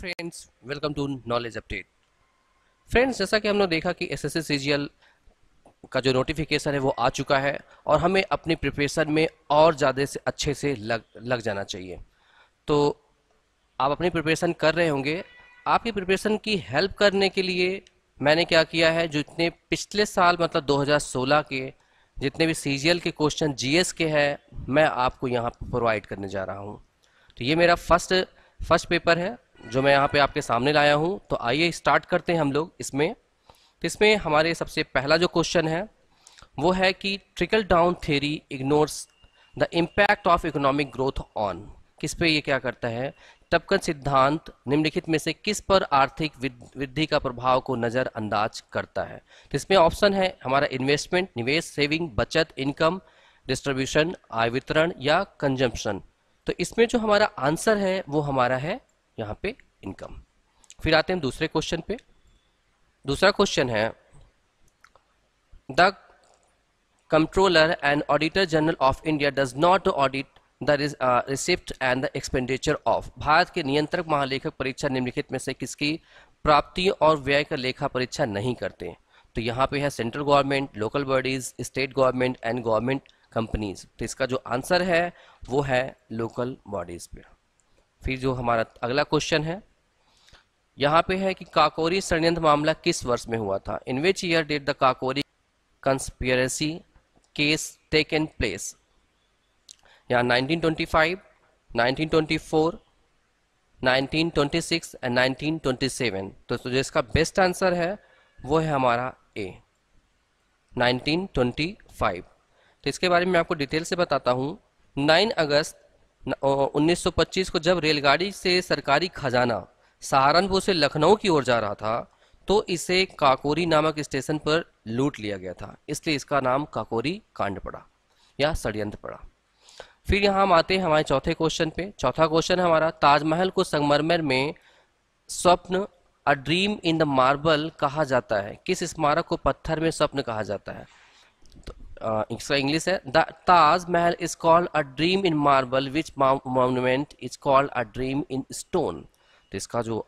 friends welcome to knowledge update friends जैसा कि हमने देखा कि एस एस का जो नोटिफिकेशन है वो आ चुका है और हमें अपनी प्रिपरेशन में और ज़्यादा से अच्छे से लग लग जाना चाहिए तो आप अपनी प्रिपरेशन कर रहे होंगे आपकी प्रिपरेशन की हेल्प करने के लिए मैंने क्या किया है जितने पिछले साल मतलब 2016 के जितने भी सी के क्वेश्चन जी के हैं मैं आपको यहाँ प्रोवाइड करने जा रहा हूँ तो ये मेरा फर्स्ट फर्स्ट पेपर है जो मैं यहाँ पे आपके सामने लाया हूँ तो आइए स्टार्ट करते हैं हम लोग इसमें तो इसमें हमारे सबसे पहला जो क्वेश्चन है वो है कि trickle down theory ignores the impact of economic growth on किस पे ये क्या करता है टपकन सिद्धांत निम्नलिखित में से किस पर आर्थिक वृद्धि का प्रभाव को नज़रअंदाज करता है तो इसमें ऑप्शन है हमारा इन्वेस्टमेंट निवेश सेविंग बचत इनकम डिस्ट्रीब्यूशन आय वितरण या कंजम्पशन तो इसमें जो हमारा आंसर है वो हमारा है यहाँ पे इनकम फिर आते हैं दूसरे क्वेश्चन पे दूसरा क्वेश्चन है the controller and auditor general of India does not audit the receipt and the expenditure of Bharat के नियंत्रक महालेखक परीक्षा निम्नलिखित में से किसकी प्राप्ति और व्यय का लेखा परीक्षा नहीं करते तो यहाँ पे है central government local bodies state government and government companies तो इसका जो आंसर है वो है लोकल बॉडीज पे फिर जो हमारा अगला क्वेश्चन है यहाँ पे है कि काकोरी षडयंत्र मामला किस वर्ष में हुआ था in which year did the Kakori conspiracy case an place यहाँ 1925, 1924, 1926 एंड 1927 तो, तो जो इसका बेस्ट आंसर है वो है हमारा ए 1925 तो इसके बारे में आपको डिटेल से बताता हूँ 9 अगस्त 1925 को जब रेलगाड़ी से सरकारी खजाना सहारनपुर से लखनऊ की ओर जा रहा था तो इसे काकोरी नामक स्टेशन पर लूट लिया गया था इसलिए इसका नाम काकोरी कांड पड़ा या षडयंत्र पड़ा फिर यहाँ हम आते हैं हमारे चौथे क्वेश्चन पे चौथा क्वेश्चन हमारा ताजमहल को संगमरमर में स्वप्न a dream in the marble कहा जाता है किस स्मारक को पत्थर में स्वप्न कहा जाता है तो इसका uh, इंग्लिश है the Taj Mahal is called a dream in marble which monument is called a dream in stone तो इसका जो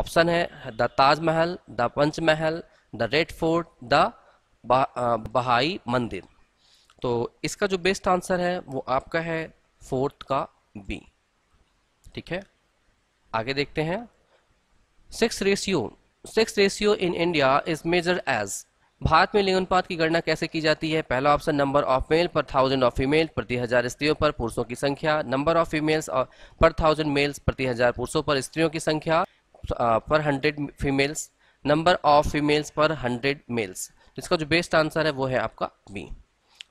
ऑप्शन है द ताज महल द पंच महल द रेड फोर्ट द बहाई मंदिर तो इसका जो बेस्ट आंसर है वो आपका है फोर्थ का बी ठीक है आगे देखते हैं sex ratio sex ratio in India is measure as Bharat में लिंगनुपात की गणना कैसे की जाती है पहला option number of male per thousand of female प्रति हजार स्त्रियों पर पुरुषों की संख्या number of females per thousand males प्रति हजार पुरुषों पर स्त्रियों की संख्या per hundred females number of females per hundred males इसका जो बेस्ट आंसर है वो है आपका बी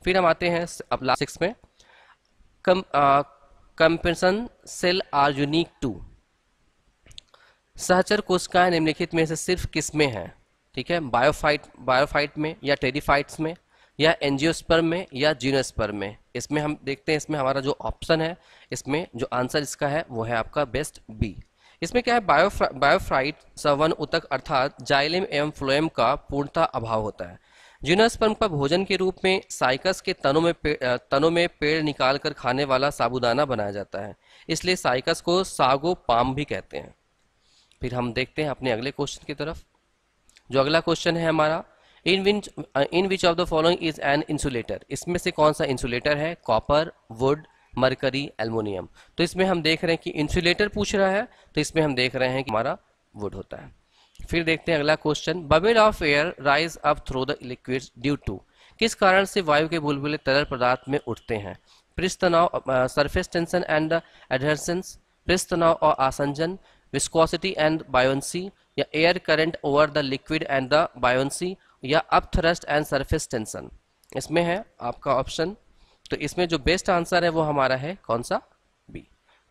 फिर हम आते हैं अब लास्ट सिक्स में come cell are unique to सहचर कोशिकाएं निम्नलिखित में से सिर्फ किसमें हैं है ठीक है बायोफाइट बायोफाइट में या टेरीफाइट्स में या एनजियोस्पर्म में या जीनोस्पर्म में इसमें हम देखते हैं इसमें हमारा जो ऑप्शन है इसमें जो आंसर इसका है वो है आपका बेस्ट बी इसमें क्या है बायोफ्रा बायोफ्राइट सवन उतक अर्थात जाइलेम एवं फ्लोएम का पूर्णता अभाव होता है जीनोस्पर्म का भोजन के रूप में साइकस के तनों में तनों में पेड़ निकाल कर खाने वाला साबुदाना बनाया जाता है इसलिए साइकस को सागो पाम भी कहते हैं फिर हम देखते हैं अपने अगले क्वेश्चन की तरफ जो अगला क्वेश्चन है हमारा in which in which of the following is an insulator इसमें से कौन सा इंसुलेटर है कॉपर वुड मरकरी एल्मोनियम तो इसमें हम देख रहे हैं कि इंसुलेटर पूछ रहा है तो इसमें हम देख रहे हैं कि हमारा वुड होता है फिर देखते हैं अगला question bubble of air rise up through the liquid due to किस कारण से वायु के बुलबुले तरल पदार्थ में उठते हैं पृष्ठ तनाव सरफेस टेंशन एंड एडहर्सेंस पृष्ठ तनाव और आसंजन विस्कोसिटी एंड बायोन्सी या air current over the liquid and the buoyancy या up thrust and surface tension इसमें है आपका ऑप्शन तो इसमें जो बेस्ट आंसर है वो हमारा है कौन सा बी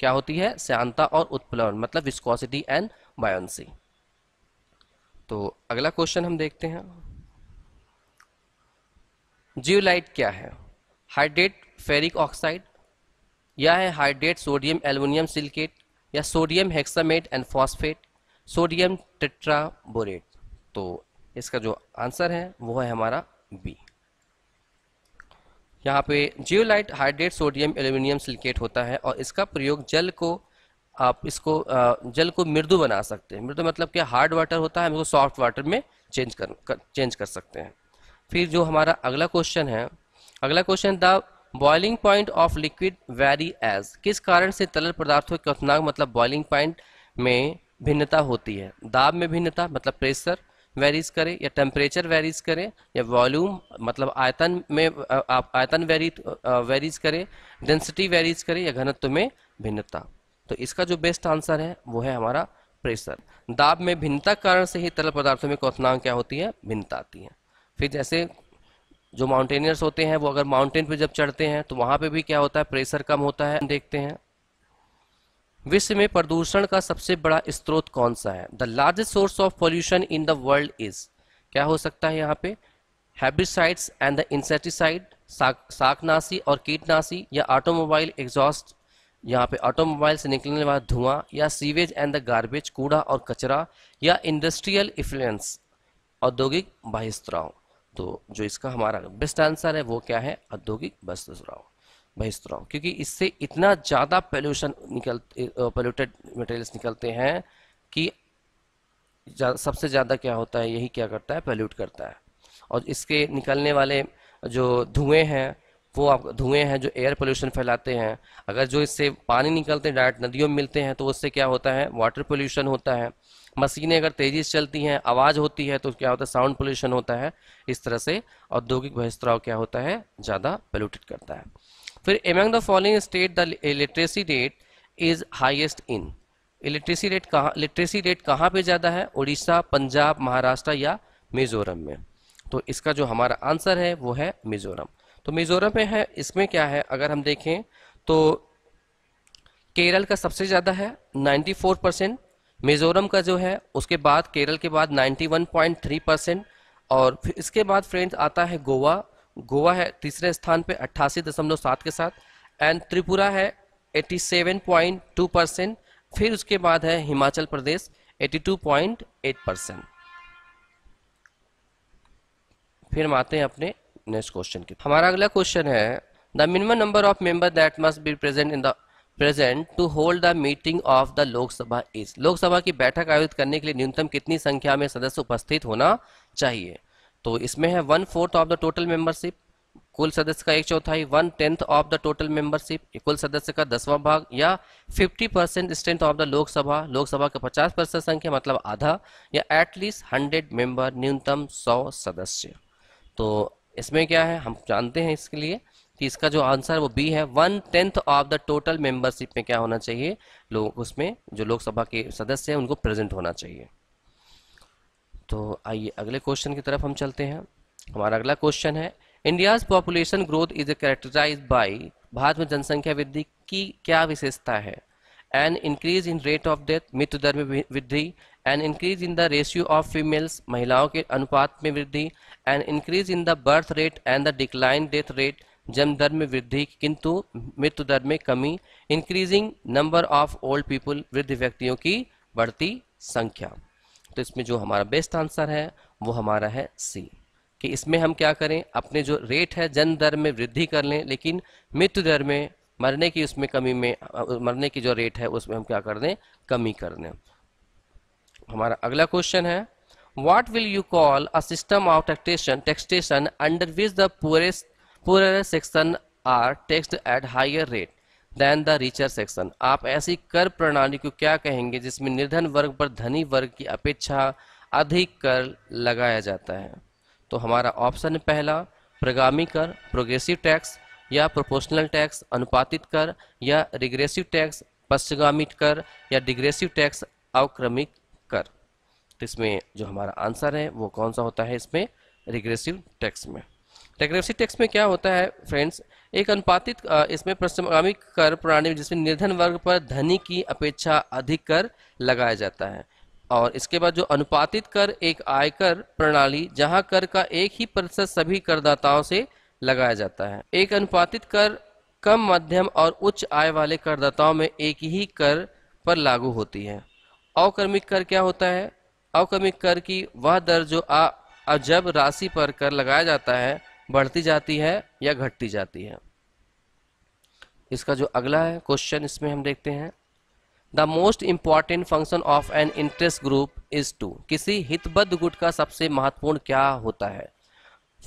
क्या होती है श्यांता और उत्प्लवन मतलब विस्कोसिटी एंड बायोन्सी तो अगला क्वेश्चन हम देखते हैं जियोलाइट क्या है हाइड्रेट फेरिक ऑक्साइड या है हाइड्रेट सोडियम एल्युमिनियम सिलिकेट या sodium hexameta and phosphate sodium tetraborate तो इसका जो आंसर है वो है हमारा बी यहाँ पे zeolite hydrate sodium aluminium silicate होता है और इसका प्रयोग जल को आप इसको जल को मृदु बना सकते हैं मृदु मतलब क्या हार्ड वाटर होता है हम इसको सॉफ्ट वाटर में चेंज कर, कर चेंज कर सकते हैं फिर जो हमारा अगला क्वेश्चन है अगला question the boiling point of liquid vary as किस कारण से तरल पदार्थों के उत्नाक मतलब बॉइलिंग पॉइंट में भिन्नता होती है दाब में भिन्नता मतलब प्रेशर वेरीज करे या टेम्परेचर वेरीज करे या वॉल्यूम मतलब आयतन में आप आयतन वेरी वेरीज करे डेंसिटी वेरीज करे या घनत्व में भिन्नता तो इसका जो बेस्ट आंसर है वो है हमारा प्रेशर दाब में भिन्नता कारण से ही तरल पदार्थों में क्वनांक क्या होती है भिन्नता आती है फिर जैसे जो माउंटेनियर्स होते हैं वो अगर माउंटेन पे जब चढ़ते हैं तो वहाँ पे भी क्या होता है प्रेशर कम होता है देखते हैं विश्व में प्रदूषण का सबसे बड़ा स्रोत कौन सा है the largest source of pollution in the world is क्या हो सकता है यहाँ पे हैबिसाइड्स एंड द इंसेटिसाइड साकनाशी और कीटनाशी या ऑटोमोबाइल एग्जॉस्ट यहाँ पे ऑटोमोबाइल से निकलने वाला धुआं या सीवेज एंड द गार्बेज कूड़ा और कचरा या इंडस्ट्रियल इफ्लुएंस औद्योगिक बहिस्त्राओं तो जो इसका हमारा बेस्ट आंसर है वो क्या है औद्योगिक बस दुराव बहिस्तराव क्योंकि इससे इतना ज़्यादा पॉल्यूशन निकल पोल्यूटेड मटेरियल्स निकलते हैं कि जा, सबसे ज़्यादा क्या होता है यही क्या करता है पोल्यूट करता है और इसके निकलने वाले जो धुएं हैं वो आप धुएं हैं जो एयर पोल्यूशन फैलाते हैं अगर जो इससे पानी निकलते हैं डायरेक्ट नदियों में मिलते हैं तो उससे क्या होता है वाटर पोल्यूशन होता है मशीनें अगर तेज़ी से चलती हैं आवाज़ होती है तो क्या होता है साउंड पोल्यूशन होता है इस तरह से औद्योगिक बहिस्त्राव क्या होता है ज़्यादा पोल्यूटेड करता है फिर among the following state the electricity rate is highest in electricity rate कहाँ इलेक्ट्रेसी रेट कहाँ पर ज़्यादा है उड़ीसा पंजाब महाराष्ट्र या मिजोरम में तो इसका जो हमारा आंसर है वो है मिजोरम तो मिजोरम में है इसमें क्या है अगर हम देखें तो केरल का सबसे ज़्यादा है 94 परसेंट मिजोरम का जो है उसके बाद केरल के बाद 91.3 परसेंट और फिर इसके बाद फ्रेंड्स आता है गोवा गोवा है तीसरे स्थान पे 88.7 के साथ एंड त्रिपुरा है 87.2 परसेंट फिर उसके बाद है हिमाचल प्रदेश 82.8 परसेंट फिर हम आते हैं अपने नेक्स्ट क्वेश्चन की हमारा अगला क्वेश्चन है the minimum number of member that must be present in the present to hold the meeting of the Lok Sabha is Lok Sabha की बैठक आयोजित करने के लिए न्यूनतम कितनी संख्या में सदस्य उपस्थित होना चाहिए तो इसमें है one fourth of the total membership कुल सदस्य का एक चौथाई one tenth of the total membership कुल सदस्य का दसवां भाग या 50 percent strength of the Lok Sabha Lok Sabha का 50 परसेंट संख्या मतलब आधा या एटलीस्ट 100 मेंबर न्यूनतम 100 सदस्य तो इसमें क्या है हम जानते हैं इसके लिए तो इसका जो आंसर वो बी है one tenth of the total membership में क्या होना चाहिए लोग उसमें जो लोकसभा के सदस्य हैं उनको प्रेजेंट होना चाहिए तो आइए अगले क्वेश्चन की तरफ हम चलते हैं हमारा अगला क्वेश्चन है India's population growth is characterize by Bharat में जनसंख्या वृद्धि की क्या विशेषता है an increase in rate of death मृत्यु दर में वृद्धि an increase in the ratio of females महिलाओं के अनुपात में वृद्धि an increase in the birth rate and the decline death rate जन्म दर में वृद्धि किंतु मृत्यु दर में कमी increasing number of old people वृद्ध व्यक्तियों की बढ़ती संख्या तो इसमें जो हमारा बेस्ट आंसर है वो हमारा है सी कि इसमें हम क्या करें अपने जो रेट है जन्म दर में वृद्धि कर लें लेकिन मृत्यु दर में मरने की उसमें कमी में मरने की जो रेट है उसमें हम क्या कर दें कमी कर दें हमारा अगला क्वेश्चन है what will you call a system of taxation taxation under which the poorest poor section are taxed at higher rate than the richer section आप ऐसी कर प्रणाली को क्या कहेंगे जिसमें निर्धन वर्ग पर धनी वर्ग की अपेक्षा अधिक कर लगाया जाता है तो हमारा ऑप्शन पहला प्रगामी कर प्रोग्रेसिव टैक्स या प्रोपोर्शनल टैक्स अनुपातित कर या रिग्रेसिव टैक्स पश्चगामी कर या डिग्रेसिव टैक्स अवक्रमिक कर तो इसमें जो हमारा आंसर है वो कौन सा होता है इसमें रिग्रेसिव टैक्स में टेग्रेफसी टैक्स में क्या होता है फ्रेंड्स एक अनुपातित इसमें प्रश्नगामिक कर प्रणाली जिसमें निर्धन वर्ग पर धनी की अपेक्षा अधिक कर लगाया जाता है और इसके बाद जो अनुपातित कर एक आयकर प्रणाली जहां कर का एक ही प्रतिशत सभी करदाताओं से लगाया जाता है एक अनुपातित कर कम मध्यम और उच्च आय वाले करदाताओं में एक ही कर पर लागू होती है अवक्रमिक कर क्या होता है अवक्रमिक कर की वह दर जो आ, जब राशि पर कर लगाया जाता है बढ़ती जाती है या घटती जाती है इसका जो अगला है क्वेश्चन इसमें हम देखते हैं the most important function of an interest group is to किसी हितबद्ध गुट का सबसे महत्वपूर्ण क्या होता है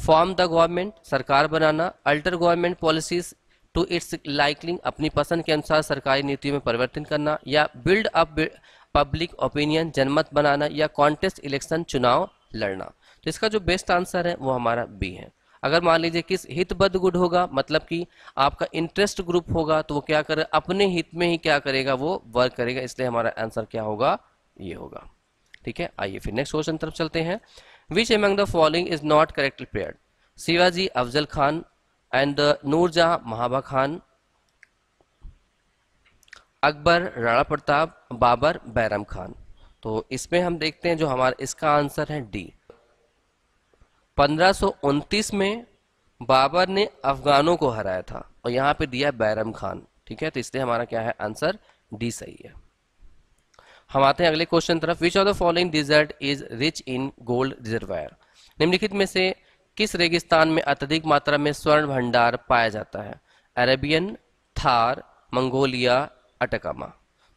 फॉर्म द गवर्नमेंट सरकार बनाना alter government policies to its liking अपनी पसंद के अनुसार सरकारी नीतियों में परिवर्तन करना या बिल्ड अप पब्लिक ओपिनियन जनमत बनाना या कॉन्टेस्ट इलेक्शन चुनाव लड़ना तो इसका जो बेस्ट आंसर है वो हमारा बी है अगर मान लीजिए किस हितबद्ध गुड होगा मतलब कि आपका इंटरेस्ट ग्रुप होगा तो वो क्या करे अपने हित में ही क्या करेगा वो वर्क करेगा इसलिए हमारा आंसर क्या होगा ये होगा ठीक है आइए फिर नेक्स्ट क्वेश्चन तरफ चलते हैं which among the following is not correct pair Shivaji Afzal Khan and uh, Noorjahan Mahabat Khan Akbar Rana Pratap Babur Bairam Khan तो इसमें हम देखते हैं जो हमारा इसका आंसर है डी 1529 में बाबर ने अफगानों को हराया था और यहां पे दिया बैरम खान ठीक है तो इसलिए हमारा क्या है आंसर डी सही है हम आते हैं अगले क्वेश्चन तरफ which of the following desert is rich in gold reservoir निम्नलिखित में से किस रेगिस्तान में अत्यधिक मात्रा में स्वर्ण भंडार पाया जाता है अरेबियन थार मंगोलिया अटकामा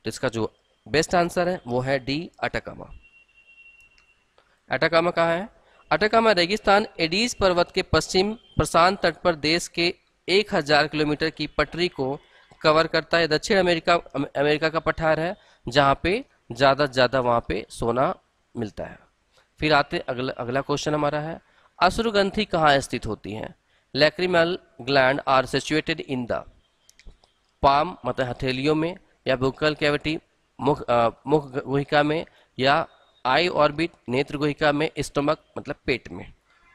तो इसका जो बेस्ट आंसर है वो है डी अटकामा अटकामा कहा है अटकामा रेगिस्तान एडीज पर्वत के पश्चिम प्रशांत तट पर देश के 1000 किलोमीटर की पटरी को कवर करता है दक्षिण अमेरिका अमेरिका का पठार है जहाँ पे ज़्यादा से ज़्यादा वहाँ पे सोना मिलता है फिर आते अगला अगला क्वेश्चन हमारा है अश्रुगंथि कहाँ स्थित होती है lacrimal gland are situated in the palm मतलब हथेलियों में या बुकल कैविटी मुख आ, मुख गुहिका में या आई ऑर्बिट नेत्र गुहिका में स्टोमक मतलब पेट में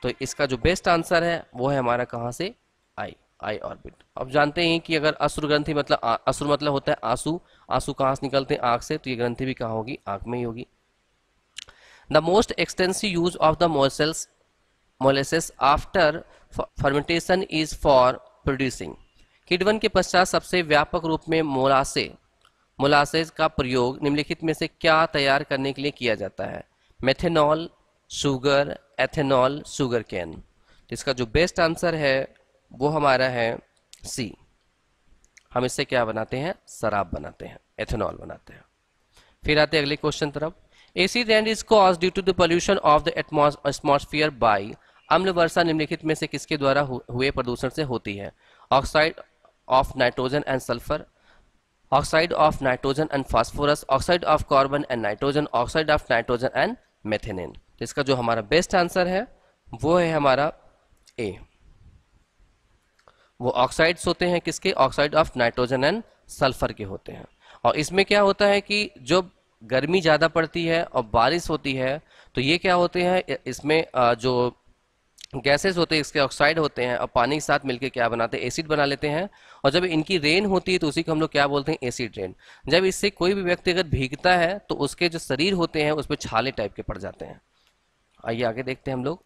तो इसका जो बेस्ट आंसर है वो है हमारा कहाँ से आई आई ऑर्बिट अब जानते हैं कि अगर अश्रु ग्रंथि मतलब अश्रु मतलब होता है आंसू आंसू कहाँ से निकलते हैं आँख से तो ये ग्रंथि भी कहाँ होगी आँख में ही होगी the most extensive use of the molasses molasses after fermentation is for producing किडवन के पश्चात सबसे व्यापक रूप में मोलासे मोलासेज का प्रयोग निम्नलिखित में से क्या तैयार करने के लिए किया जाता है methanol sugar ethanol sugarcane इसका जो बेस्ट आंसर है वो हमारा है सी हम इससे क्या बनाते हैं शराब बनाते हैं एथेनॉल बनाते हैं फिर आते हैं अगले क्वेश्चन तरफ एसी एंड is caused due to the pollution of the atmosphere by अम्ल वर्षा निम्नलिखित में से किसके द्वारा हुए प्रदूषण से होती है oxide of nitrogen and sulphur oxide of nitrogen and phosphorus oxide of carbon and nitrogen oxide of nitrogen and methane इसका जो हमारा बेस्ट आंसर है वो है हमारा ए वो ऑक्साइड्स होते हैं किसके oxide of nitrogen and sulphur के होते हैं और इसमें क्या होता है कि जब गर्मी ज़्यादा पड़ती है और बारिश होती है तो ये क्या होते हैं इसमें जो गैसेस होते हैं इसके ऑक्साइड होते हैं और पानी के साथ मिलकर क्या बनाते हैं एसिड बना लेते हैं और जब इनकी रेन होती है तो उसी को हम लोग क्या बोलते हैं एसिड रेन जब इससे कोई भी व्यक्ति अगर भीगता है तो उसके जो शरीर होते हैं उस पर छाले टाइप के पड़ जाते हैं आइए आगे देखते हैं हम लोग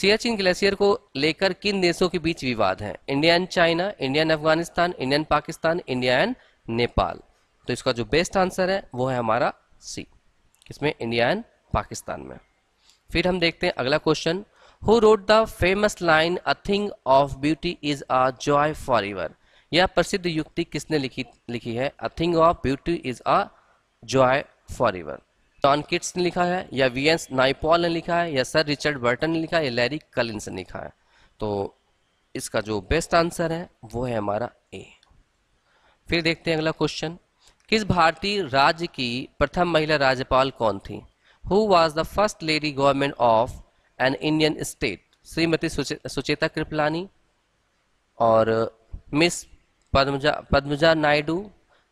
सियाचिन ग्लेशियर को लेकर किन देशों के बीच विवाद है India and China India and Afghanistan India and Pakistan India and Nepal तो इसका जो बेस्ट आंसर है वो है हमारा सी इसमें इंडिया एंड पाकिस्तान में फिर हम देखते हैं अगला question read the famous line a thing of beauty is a joy for forever यह प्रसिद्ध युक्ति किसने लिखी लिखी है a thing of beauty is a joy for ever John Keats ने लिखा है या वी एस नाइपॉल ने लिखा है या सर रिचर्ड बर्टन ने लिखा है या लैरी कलिंस ने लिखा है तो इसका जो बेस्ट आंसर है वो है हमारा ए फिर देखते हैं अगला क्वेश्चन किस भारतीय राज्य की प्रथम महिला राज्यपाल कौन थी who was the first lady government of an Indian state Shrimati Sucheta Kripalani और मिस पद्मजा पद्मजा नायडू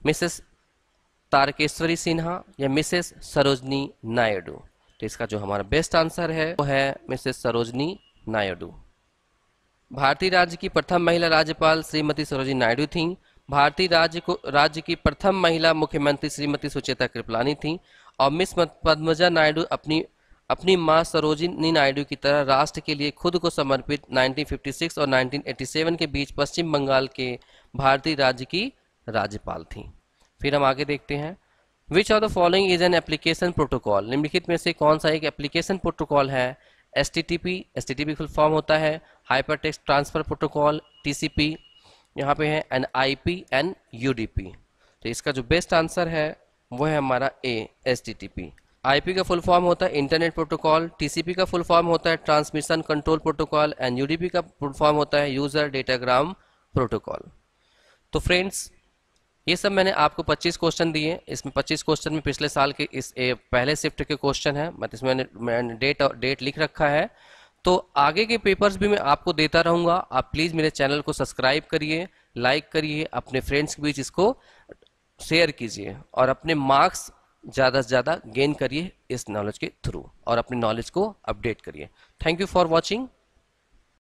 मिसेस तारकेश्वरी सिन्हा या मिसेस सरोजनी नायडू तो इसका जो हमारा बेस्ट आंसर है वो है मिसेस सरोजनी नायडू भारतीय राज्य की प्रथम महिला राज्यपाल श्रीमती सरोजनी नायडू थी भारतीय राज्य को राज्य की प्रथम महिला मुख्यमंत्री श्रीमती सुचेता कृपलानी थी और मिस पद्मजा नायडू अपनी अपनी मां सरोजिनी नायडू की तरह राष्ट्र के लिए खुद को समर्पित 1956 और 1987 के बीच पश्चिम बंगाल के भारतीय राज्य की राज्यपाल थीं फिर हम आगे देखते हैं which of the following is an application protocol निम्नलिखित में से कौन सा एक एप्लीकेशन प्रोटोकॉल है S T T P S T T P full form होता है hypertext transfer protocol T C P यहाँ पे है and I P and U D P तो इसका जो बेस्ट आंसर है वो है हमारा A S T T P IP का फुल फॉर्म होता है इंटरनेट प्रोटोकॉल टीसीपी का फुल फॉर्म होता है transmission control protocol and UDP का फुल फॉर्म होता है यूजर डेटाग्राम प्रोटोकॉल तो फ्रेंड्स ये सब मैंने आपको 25 क्वेश्चन दिए इसमें 25 क्वेश्चन में पिछले साल के इस ए, पहले शिफ्ट के क्वेश्चन है मतलब इसमें मैंने, डेट डेट लिख रखा है तो आगे के पेपर्स भी मैं आपको देता रहूंगा आप प्लीज़ मेरे चैनल को सब्सक्राइब करिए लाइक करिए अपने फ्रेंड्स के बीच इसको शेयर कीजिए और अपने मार्क्स ज़्यादा से ज़्यादा गेन करिए इस नॉलेज के थ्रू और अपने नॉलेज को अपडेट करिए थैंक यू फॉर वॉचिंग